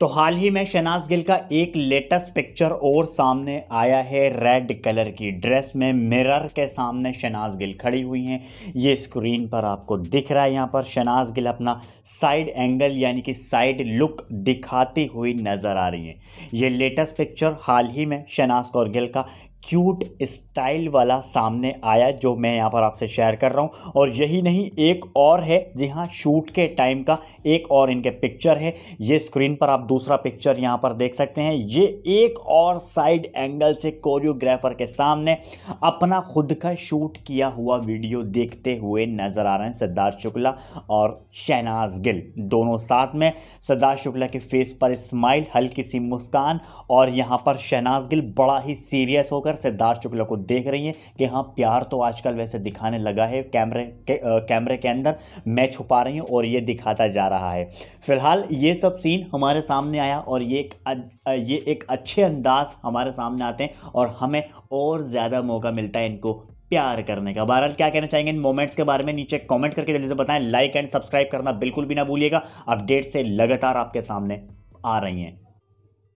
तो हाल ही में शहनाज गिल का एक लेटेस्ट पिक्चर और सामने आया है रेड कलर की ड्रेस में मिरर के सामने शहनाज गिल खड़ी हुई हैं ये स्क्रीन पर आपको दिख रहा है यहाँ पर शहनाज गिल अपना साइड एंगल यानी कि साइड लुक दिखाती हुई नज़र आ रही हैं ये लेटेस्ट पिक्चर हाल ही में शहनाज और गिल का क्यूट स्टाइल वाला सामने आया जो मैं यहाँ पर आपसे शेयर कर रहा हूँ और यही नहीं एक और है जी हाँ शूट के टाइम का एक और इनके पिक्चर है ये स्क्रीन पर आप दूसरा पिक्चर यहाँ पर देख सकते हैं ये एक और साइड एंगल से कोरियोग्राफर के सामने अपना खुद का शूट किया हुआ वीडियो देखते हुए नज़र आ रहे हैं सिद्धार्थ शुक्ला और शहनाज गिल दोनों साथ में सिद्धार्थ शुक्ला के फेस पर स्माइल हल्की सी मुस्कान और यहाँ पर शहनाज गिल बड़ा ही सीरियस हो होकर सिद्धार्थ शुक्ला को देख रही हैं कि हाँ प्यार तो आजकल वैसे दिखाने लगा है कैमरे के आ, कैमरे के अंदर मैं छुपा रही हूँ और ये दिखाता जा रहा है फिलहाल ये सब सीन हमारे सामने आया और ये एक ये एक अच्छे अंदाज हमारे सामने आते हैं और हमें और ज़्यादा मौका मिलता है इनको प्यार करने का बहरहाल क्या कहना चाहेंगे इन मोमेंट्स के बारे में नीचे कमेंट करके जल्दी से बताएं लाइक एंड सब्सक्राइब करना बिल्कुल भी ना भूलिएगा अपडेट से लगातार आपके सामने आ रही हैं